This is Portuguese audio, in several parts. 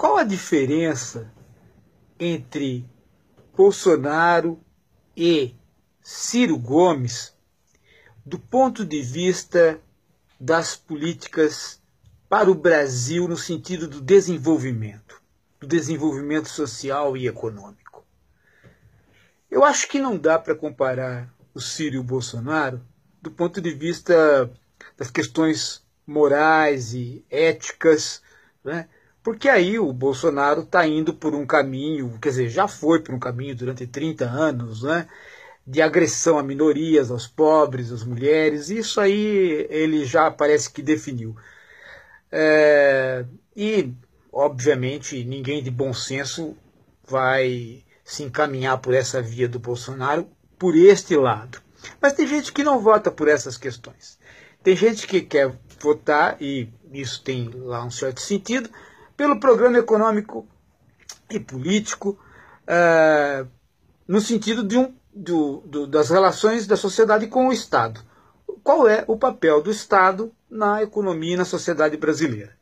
Qual a diferença entre Bolsonaro e Ciro Gomes do ponto de vista das políticas para o Brasil no sentido do desenvolvimento, do desenvolvimento social e econômico? Eu acho que não dá para comparar o Ciro e o Bolsonaro do ponto de vista das questões morais e éticas, né? Porque aí o Bolsonaro está indo por um caminho, quer dizer, já foi por um caminho durante 30 anos, né? De agressão a minorias, aos pobres, às mulheres, isso aí ele já parece que definiu. É, e, obviamente, ninguém de bom senso vai se encaminhar por essa via do Bolsonaro por este lado. Mas tem gente que não vota por essas questões. Tem gente que quer votar, e isso tem lá um certo sentido, pelo programa econômico e político, é, no sentido de um, do, do, das relações da sociedade com o Estado. Qual é o papel do Estado na economia e na sociedade brasileira?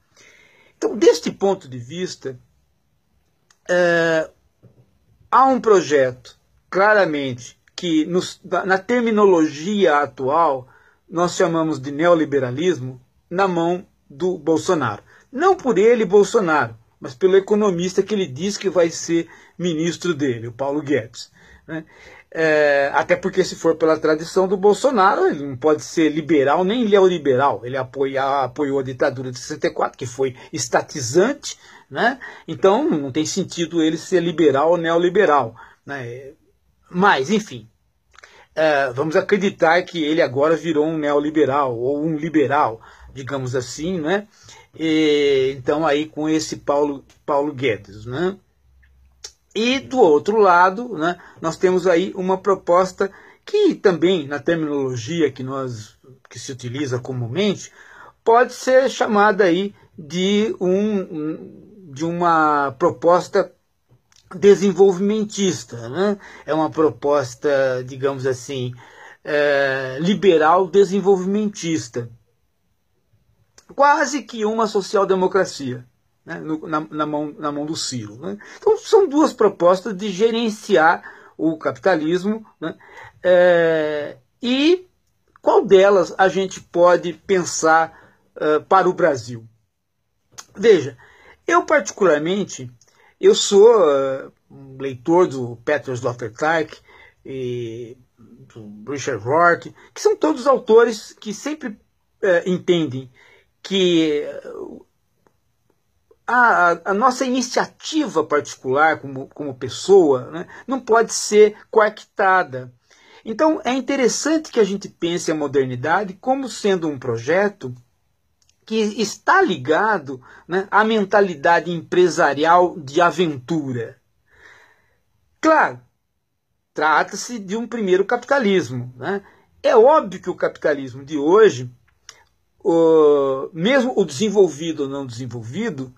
Então, deste ponto de vista, é, há um projeto claramente que, nos, na terminologia atual, nós chamamos de neoliberalismo na mão do Bolsonaro não por ele, Bolsonaro, mas pelo economista que ele diz que vai ser ministro dele, o Paulo Guedes. Né? É, até porque, se for pela tradição do Bolsonaro, ele não pode ser liberal nem neoliberal. É ele apoia, apoiou a ditadura de 64, que foi estatizante, né? então não tem sentido ele ser liberal ou neoliberal. Né? Mas, enfim, é, vamos acreditar que ele agora virou um neoliberal ou um liberal digamos assim, né? E, então aí com esse Paulo, Paulo Guedes, né? E do outro lado, né, nós temos aí uma proposta que também na terminologia que nós que se utiliza comumente pode ser chamada aí de um de uma proposta desenvolvimentista, né? é uma proposta, digamos assim, é, liberal desenvolvimentista quase que uma social-democracia né, na, na, mão, na mão do Ciro. Né? Então, são duas propostas de gerenciar o capitalismo né, é, e qual delas a gente pode pensar eh, para o Brasil. Veja, eu particularmente, eu sou um eh, leitor do Peter Sloterdijk e do Richard Rourke, que são todos autores que sempre entendem que a, a, nossa iniciativa particular como, como pessoa né, não pode ser coactada. Então é interessante que a gente pense a modernidade como sendo um projeto que está ligado né, à mentalidade empresarial de aventura. Claro, trata-se de um primeiro capitalismo. Né? É óbvio que o capitalismo de hoje o, mesmo o desenvolvido ou não desenvolvido,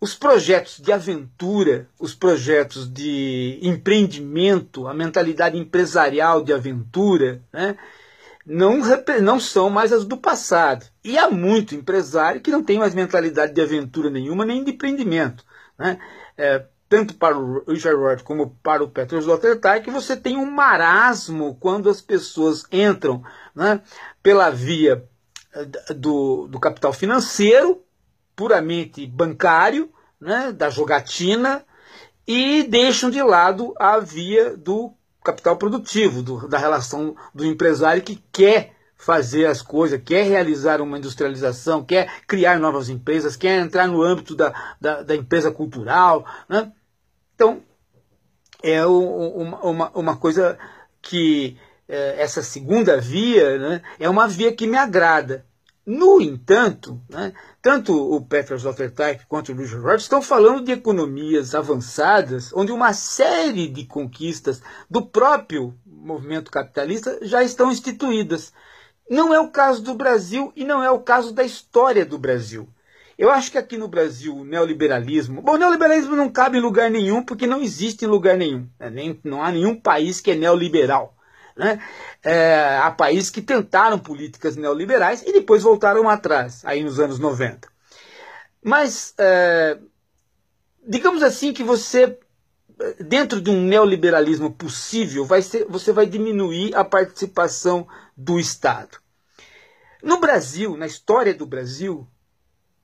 os projetos de aventura, os projetos de empreendimento, a mentalidade empresarial de aventura, né, não, não são mais as do passado. E há muito empresário que não tem mais mentalidade de aventura nenhuma, nem de empreendimento. Né? É, tanto para o Richard Ward como para o Petros Lotertai, que você tem um marasmo quando as pessoas entram né, pela via do, do capital financeiro, puramente bancário, né, da jogatina, e deixam de lado a via do capital produtivo, do, da relação do empresário que quer fazer as coisas, quer realizar uma industrialização, quer criar novas empresas, quer entrar no âmbito da, da, da empresa cultural. Né? Então, é uma, uma, uma coisa que é, essa segunda via né, é uma via que me agrada. No entanto, né, tanto o Petros Sloterdijk quanto o Luiz Roberto estão falando de economias avançadas, onde uma série de conquistas do próprio movimento capitalista já estão instituídas. Não é o caso do Brasil e não é o caso da história do Brasil. Eu acho que aqui no Brasil o neoliberalismo. Bom, o neoliberalismo não cabe em lugar nenhum, porque não existe em lugar nenhum. Né? Nem, não há nenhum país que é neoliberal. Né? É, há países que tentaram políticas neoliberais e depois voltaram atrás, aí nos anos 90. Mas, é, digamos assim, que você, dentro de um neoliberalismo possível, vai ser, você vai diminuir a participação do Estado. No Brasil, na história do Brasil,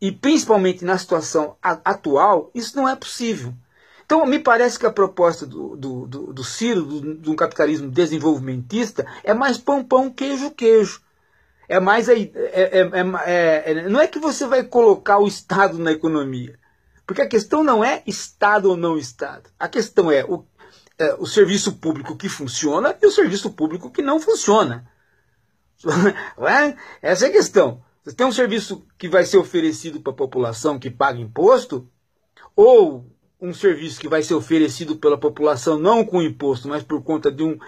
e principalmente na situação atual, isso não é possível. Então, me parece que a proposta do, do, do, do Ciro, do, um capitalismo desenvolvimentista, é mais pão, pão, queijo, queijo. É mais. É, é é, é, é, não é que você vai colocar o Estado na economia. Porque a questão não é Estado ou não Estado. A questão é o, é o serviço público que funciona e o serviço público que não funciona. É, essa é a questão. Você tem um serviço que vai ser oferecido para a população que paga imposto, ou um serviço que vai ser oferecido pela população não com imposto, mas por conta de um,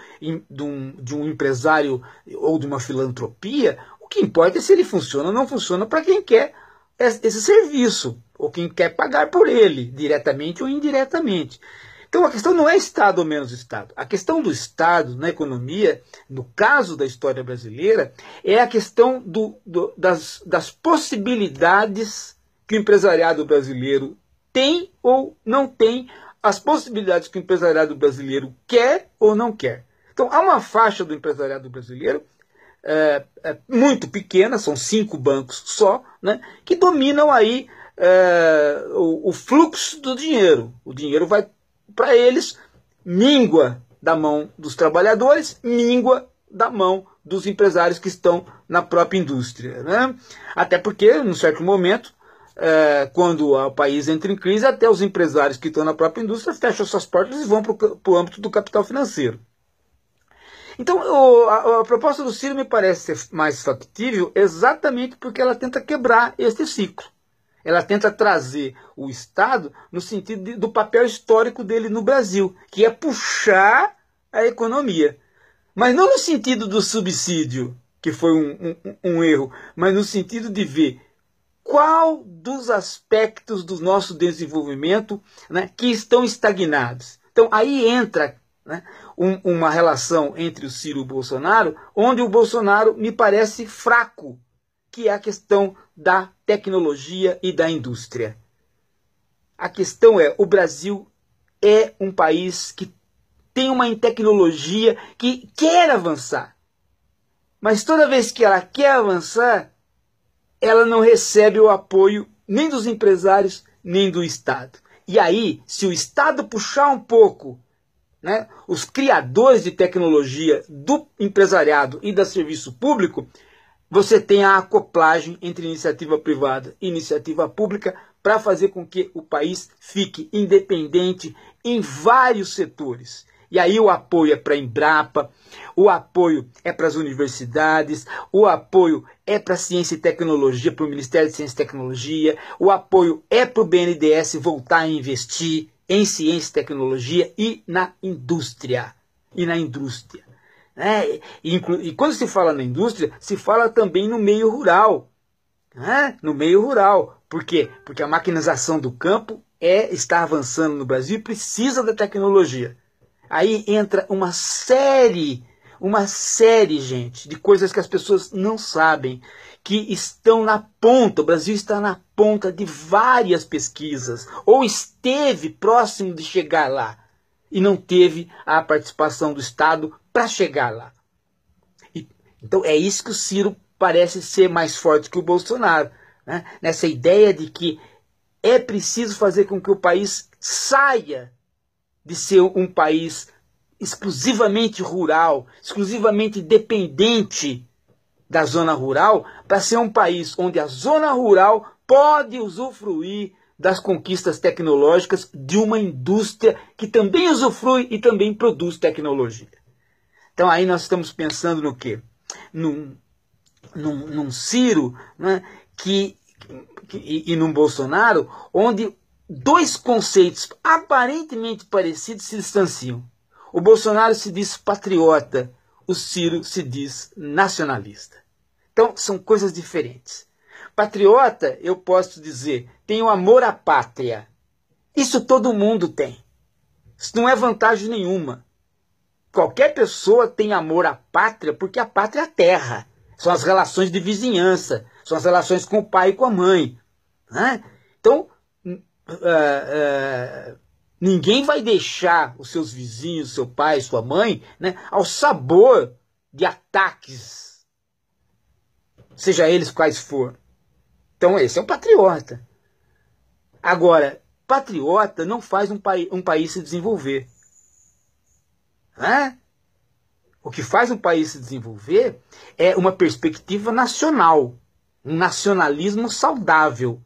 de um, de um empresário ou de uma filantropia, o que importa é se ele funciona ou não funciona para quem quer esse serviço, ou quem quer pagar por ele, diretamente ou indiretamente. Então a questão não é Estado ou menos Estado. A questão do Estado na economia, no caso da história brasileira, é a questão do, do, das, das possibilidades que o empresariado brasileiro tem ou não tem as possibilidades que o empresariado brasileiro quer ou não quer. Então, há uma faixa do empresariado brasileiro é, é, muito pequena, são cinco bancos só, né, que dominam aí é, o, o fluxo do dinheiro. O dinheiro vai para eles, míngua da mão dos trabalhadores, míngua da mão dos empresários que estão na própria indústria. Né? Até porque, num certo momento, é, quando o país entra em crise, até os empresários que estão na própria indústria fecham suas portas e vão para o âmbito do capital financeiro. Então, o, a, a, proposta do Ciro me parece ser mais factível exatamente porque ela tenta quebrar este ciclo. Ela tenta trazer o Estado no sentido de, do papel histórico dele no Brasil, que é puxar a economia. Mas não no sentido do subsídio, que foi um, um, um erro, mas no sentido de ver qual dos aspectos do nosso desenvolvimento né, que estão estagnados. Então aí entra né, um, uma relação entre o Ciro e o Bolsonaro, onde o Bolsonaro me parece fraco, que é a questão da tecnologia e da indústria. A questão é: o Brasil é um país que tem uma tecnologia que quer avançar. Mas toda vez que ela quer avançar, ela não recebe o apoio nem dos empresários, nem do Estado. E aí, se o Estado puxar um pouco né, os criadores de tecnologia do empresariado e do serviço público, você tem a acoplagem entre iniciativa privada e iniciativa pública para fazer com que o país fique independente em vários setores. E aí o apoio é para a Embrapa, o apoio é para as universidades, o apoio é para a ciência e tecnologia, para o Ministério de Ciência e Tecnologia, o apoio é para o BNDES voltar a investir em ciência e tecnologia e na indústria. E na indústria. Né? E, e quando se fala na indústria, se fala também no meio rural. Né? No meio rural. Por quê? Porque a maquinização do campo é, está avançando no Brasil e precisa da tecnologia. Aí entra uma série, uma série, gente, de coisas que as pessoas não sabem, que estão na ponta. O Brasil está na ponta de várias pesquisas, ou esteve próximo de chegar lá e não teve a participação do Estado para chegar lá. E, então é isso que o Ciro parece ser mais forte que o Bolsonaro, né? nessa ideia de que é preciso fazer com que o país saia de ser um país exclusivamente rural, exclusivamente dependente da zona rural, para ser um país onde a zona rural pode usufruir das conquistas tecnológicas de uma indústria que também usufrui e também produz tecnologia. Então aí nós estamos pensando no quê? Num, num, num Ciro né, que, que, e, e num Bolsonaro, onde dois conceitos aparentemente parecidos se distanciam. O Bolsonaro se diz patriota, o Ciro se diz nacionalista. Então, são coisas diferentes. Patriota, eu posso dizer, tem o amor à pátria. Isso todo mundo tem. Isso não é vantagem nenhuma. Qualquer pessoa tem amor à pátria porque a pátria é a terra. São as relações de vizinhança, são as relações com o pai e com a mãe. Né? Então, é, é, ninguém vai deixar os seus vizinhos, seu pai, sua mãe, né, ao sabor de ataques, seja eles quais for. Então esse é um patriota. Agora, patriota não faz um, um país se desenvolver. né? O que faz um país se desenvolver é uma perspectiva nacional, um nacionalismo saudável,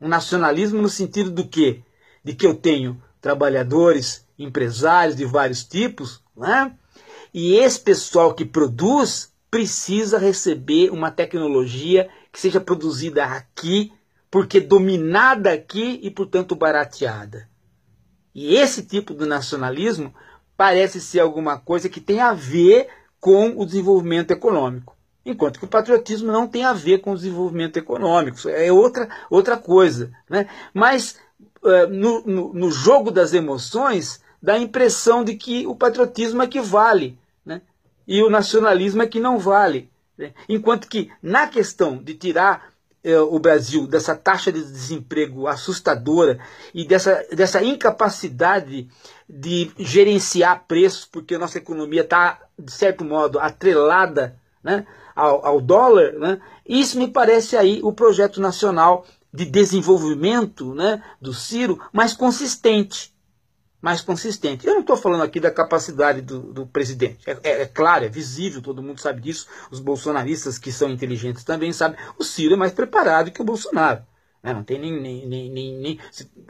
um nacionalismo no sentido do quê? De que eu tenho trabalhadores, empresários de vários tipos, né? E esse pessoal que produz precisa receber uma tecnologia que seja produzida aqui, porque dominada aqui e, portanto, barateada. E esse tipo de nacionalismo parece ser alguma coisa que tem a ver com o desenvolvimento econômico. Enquanto que o patriotismo não tem a ver com o desenvolvimento econômico, é outra, outra coisa. Né? Mas é, no, no, no jogo das emoções, dá a impressão de que o patriotismo é que vale né? e o nacionalismo é que não vale. Né? Enquanto que na questão de tirar é, o Brasil dessa taxa de desemprego assustadora e dessa, dessa incapacidade de gerenciar preços, porque a nossa economia está, de certo modo, atrelada. Né? ao, ao dólar, né? isso me parece aí o projeto nacional de desenvolvimento né, do Ciro mais consistente. Mais consistente. Eu não estou falando aqui da capacidade do, do presidente. É, é, é, claro, é visível, todo mundo sabe disso. Os bolsonaristas que são inteligentes também sabem. O Ciro é mais preparado que o Bolsonaro. Né? Não tem nem, nem, nem, nem, nem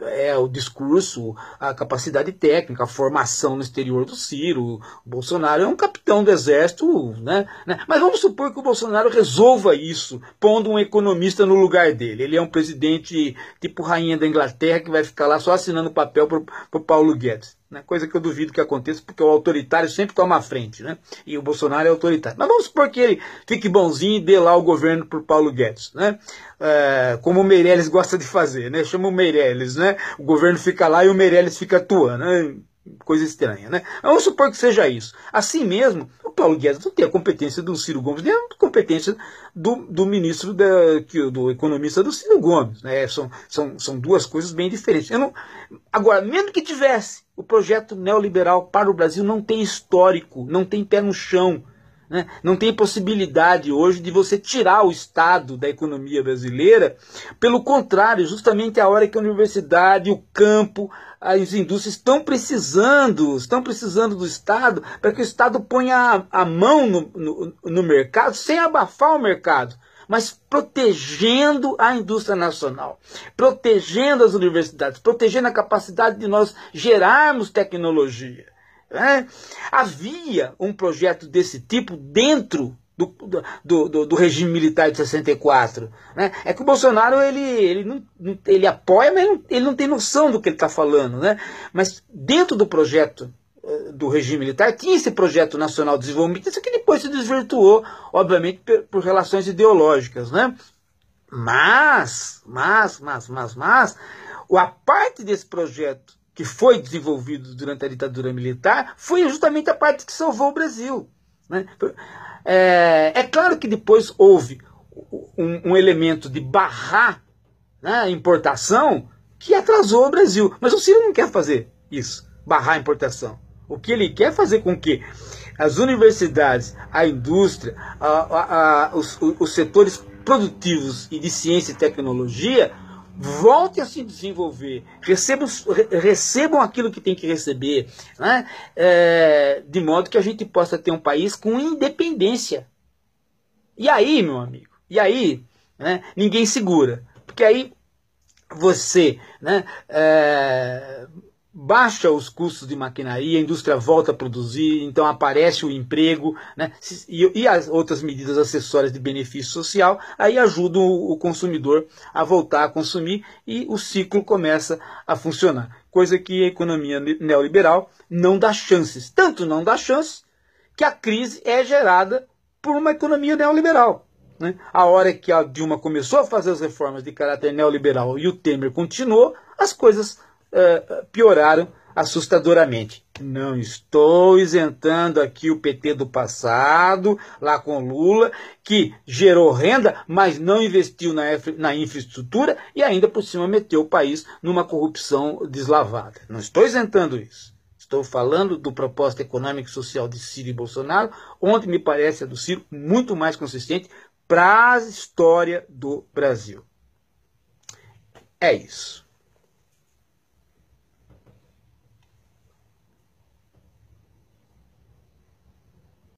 é, o discurso, a capacidade técnica, a formação no exterior do Ciro. O Bolsonaro é um capitão do exército. Né? né? Mas vamos supor que o Bolsonaro resolva isso, pondo um economista no lugar dele. Ele é um presidente tipo rainha da Inglaterra que vai ficar lá só assinando papel para o Paulo Guedes. Né? Coisa que eu duvido que aconteça, porque o autoritário sempre toma a frente, né? E o Bolsonaro é autoritário. Mas vamos supor que ele fique bonzinho e dê lá o governo para Paulo Guedes, né? É, como o Meirelles gosta de fazer, né? Chama o Meirelles, né? O governo fica lá e o Meirelles fica atuando, né? coisa estranha, né? Vamos supor que seja isso. Assim mesmo, o Paulo Guedes não tem a competência do Ciro Gomes, nem a competência do, do ministro, da, que do economista do Ciro Gomes. Né? São, são, são duas coisas bem diferentes. Eu Não, agora, mesmo que tivesse, o projeto neoliberal para o Brasil não tem histórico, não tem pé no chão. Né? Não tem possibilidade hoje de você tirar o Estado da economia brasileira. Pelo contrário, justamente a hora que a universidade, o campo, as indústrias estão precisando, estão precisando do Estado para que o Estado ponha a, a mão no, no, no mercado sem abafar o mercado mas protegendo a indústria nacional, protegendo as universidades, protegendo a capacidade de nós gerarmos tecnologia. Né? Havia um projeto desse tipo dentro do, do, do, do, regime militar de 64. Né? É que o Bolsonaro ele, ele, não, ele apoia, mas ele não tem noção do que ele está falando. Né? Mas dentro do projeto eh, do regime militar tinha esse projeto nacional de desenvolvimento, isso que depois se desvirtuou, obviamente, por, por relações ideológicas. Né? Mas, mas, mas, mas, mas, a parte desse projeto que foi desenvolvido durante a ditadura militar foi justamente a parte que salvou o Brasil. Né? É, é, claro que depois houve um, um elemento de barrar né, a importação que atrasou o Brasil. Mas o Ciro não quer fazer isso, barrar a importação. O que ele quer fazer com que as universidades, a indústria, a, a, a, os, os setores produtivos e de ciência e tecnologia volte a se desenvolver, recebam, recebam aquilo que tem que receber, né? É, de modo que a gente possa ter um país com independência. E aí, meu amigo, e aí, né, ninguém segura, porque aí você né, é, baixa os custos de maquinaria, a indústria volta a produzir, então aparece o emprego, né? e, as outras medidas acessórias de benefício social, aí ajudam o, consumidor a voltar a consumir e o ciclo começa a funcionar. Coisa que a economia neoliberal não dá chances. Tanto não dá chances que a crise é gerada por uma economia neoliberal. Né? A hora que a Dilma começou a fazer as reformas de caráter neoliberal e o Temer continuou, as coisas é, pioraram assustadoramente. Não estou isentando aqui o PT do passado, lá com Lula, que gerou renda, mas não investiu na, na infraestrutura e ainda por cima meteu o país numa corrupção deslavada. Não estou isentando isso. Estou falando do proposta econômica e social de Ciro e Bolsonaro, onde me parece a do Ciro muito mais consistente para a história do Brasil. É isso.